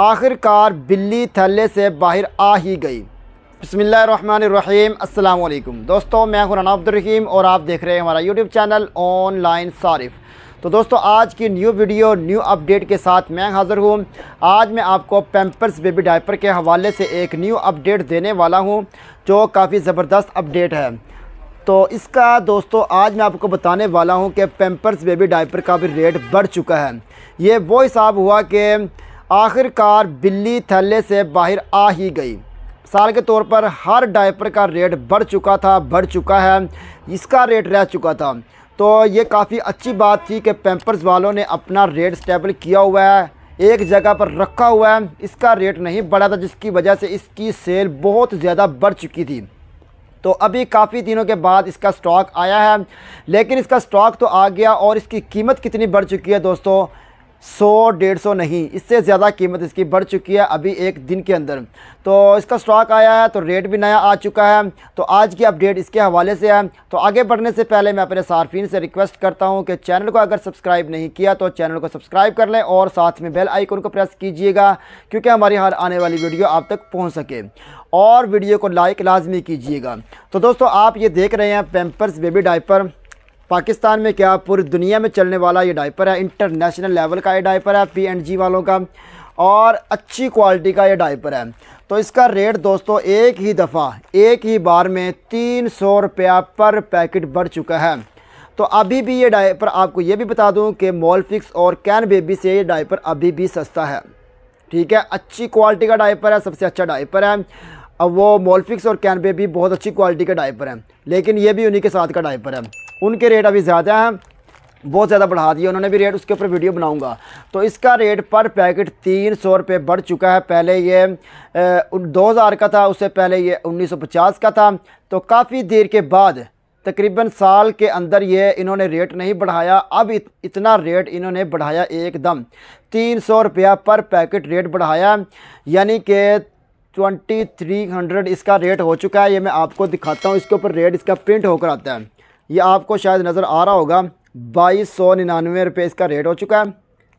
आखिरकार बिल्ली थल्ले से बाहर आ ही गई बसमीम अल्लाम दोस्तों मैं खुराना अब्दुलरहीम और आप देख रहे हैं हमारा यूट्यूब चैनल ऑनलाइन सारिफ़ तो दोस्तों आज की न्यू वीडियो न्यू अपडेट के साथ मैं हाज़िर हूँ आज मैं आपको पेम्पर्स बेबी डायपर के हवाले से एक न्यू अपडेट देने वाला हूँ जो काफ़ी ज़बरदस्त अपडेट है तो इसका दोस्तों आज मैं आपको बताने वाला हूँ कि पेम्पर्स बेबी डायपर का भी रेट बढ़ चुका है ये वो हिसाब हुआ कि आखिरकार बिल्ली थैले से बाहर आ ही गई साल के तौर पर हर डायपर का रेट बढ़ चुका था बढ़ चुका है इसका रेट रह चुका था तो ये काफ़ी अच्छी बात थी कि पेम्पर्स वालों ने अपना रेट स्टेबल किया हुआ है एक जगह पर रखा हुआ है इसका रेट नहीं बढ़ा था जिसकी वजह से इसकी सेल बहुत ज़्यादा बढ़ चुकी थी तो अभी काफ़ी दिनों के बाद इसका स्टॉक आया है लेकिन इसका स्टॉक तो आ गया और इसकी कीमत कितनी बढ़ चुकी है दोस्तों सौ डेढ़ सौ नहीं इससे ज़्यादा कीमत इसकी बढ़ चुकी है अभी एक दिन के अंदर तो इसका स्टॉक आया है तो रेट भी नया आ चुका है तो आज की अपडेट इसके हवाले से है तो आगे बढ़ने से पहले मैं अपने सार्फिन से रिक्वेस्ट करता हूँ कि चैनल को अगर सब्सक्राइब नहीं किया तो चैनल को सब्सक्राइब कर लें और साथ में बेल आइकन को प्रेस कीजिएगा क्योंकि हमारी हर आने वाली वीडियो आप तक पहुँच सके और वीडियो को लाइक लाजमी कीजिएगा तो दोस्तों आप ये देख रहे हैं पेम्पर्स बेबी डाइपर पाकिस्तान में क्या पूरी दुनिया में चलने वाला ये डाइपर है इंटरनेशनल लेवल का ये डाइपर है पी एंड जी वालों का और अच्छी क्वालिटी का ये डाइपर है तो इसका रेट दोस्तों एक ही दफ़ा एक ही बार में तीन सौ रुपया पर पैकेट बढ़ चुका है तो अभी भी ये डाइपर आपको ये भी बता दूं कि मॉलफिक्स और कैन बेबी से ये डाइपर अभी भी सस्ता है ठीक है अच्छी क्वालिटी का डाइपर है सबसे अच्छा डाइपर है अब वो मोलफिक्स और कैनबे भी बहुत अच्छी क्वालिटी के डाइपर हैं लेकिन ये भी उन्हीं के साथ का डाइपर है उनके रेट अभी ज़्यादा हैं बहुत ज़्यादा बढ़ा दिया उन्होंने भी रेट उसके ऊपर वीडियो बनाऊंगा तो इसका रेट पर पैकेट तीन सौ रुपये बढ़ चुका है पहले ये दो हज़ार का था उससे पहले ये उन्नीस सौ पचास का था तो काफ़ी देर के बाद तकरीबन साल के अंदर ये इन्होंने रेट नहीं बढ़ाया अब इत, इतना रेट इन्होंने बढ़ाया एकदम तीन सौ रुपया पर पैकेट रेट बढ़ाया यानी कि ट्वेंटी थ्री हंड्रेड इसका रेट हो चुका है ये मैं आपको दिखाता हूँ इसके ऊपर रेट इसका प्रिंट होकर आता है ये आपको शायद नज़र आ रहा होगा बाईस सौ निन्यानवे रुपये इसका रेट हो चुका है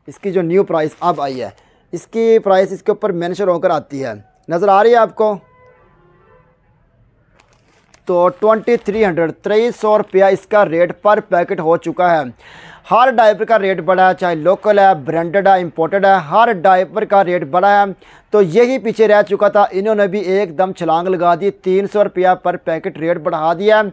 इसकी जो न्यू प्राइस अब आई है इसकी प्राइस इसके ऊपर मैंशन होकर आती है नज़र आ रही है आपको तो ट्वेंटी थ्री हंड्रेड तेईस सौ रुपया इसका रेट पर पैकेट हो चुका है हर डाइपर का रेट बढ़ा है चाहे लोकल है ब्रांडेड है इंपोर्टेड है हर डाइपर का रेट बढ़ा है तो यही पीछे रह चुका था इन्होंने भी एकदम छलांग लगा दी तीन सौ रुपया पर पैकेट रेट बढ़ा दिया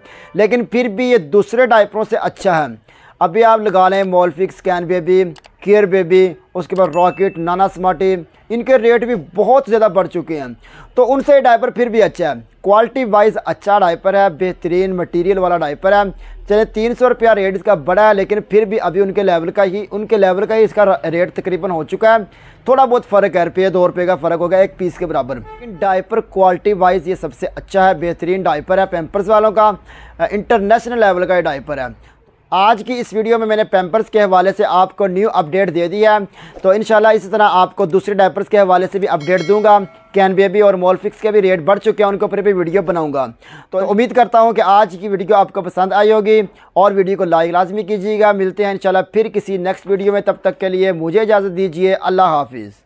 लेकिन फिर भी ये दूसरे डाइपरों से अच्छा है अभी आप लगा लें मोलफिक स्कैन बेबी केयर बेबी उसके बाद रॉकेट नाना स्मार्टी इनके रेट भी बहुत ज़्यादा बढ़ चुके हैं तो उनसे डाइपर फिर भी अच्छा है क्वालिटी वाइज अच्छा डाइपर है बेहतरीन मटेरियल वाला डाइपर है चले तीन सौ रुपया रेट इसका बड़ा है लेकिन फिर भी अभी उनके लेवल का ही उनके लेवल का ही इसका रेट तकरीबन हो चुका है थोड़ा बहुत फ़र्क है रुपये दो रुपये का फ़र्क होगा एक पीस के बराबर लेकिन डाइपर क्वालिटी वाइज ये सबसे अच्छा है बेहतरीन डाइपर है पेम्पर्स वालों का इंटरनेशनल लेवल का ये डाइपर है आज की इस वीडियो में मैंने पैम्पर्स के हवाले से आपको न्यू अपडेट दे दी है तो इन इसी तरह आपको दूसरे डायपर्स के हवाले से भी अपडेट दूंगा कैन बेबी और मोलफिक्स के भी रेट बढ़ चुके हैं उनके ऊपर भी वीडियो बनाऊंगा तो उम्मीद करता हूं कि आज की वीडियो आपको पसंद आई होगी और वीडियो को लाइक लाजमी कीजिएगा मिलते हैं इन फिर किसी नेक्स्ट वीडियो में तब तक के लिए मुझे इजाज़त दीजिए अल्लाह हाफिज़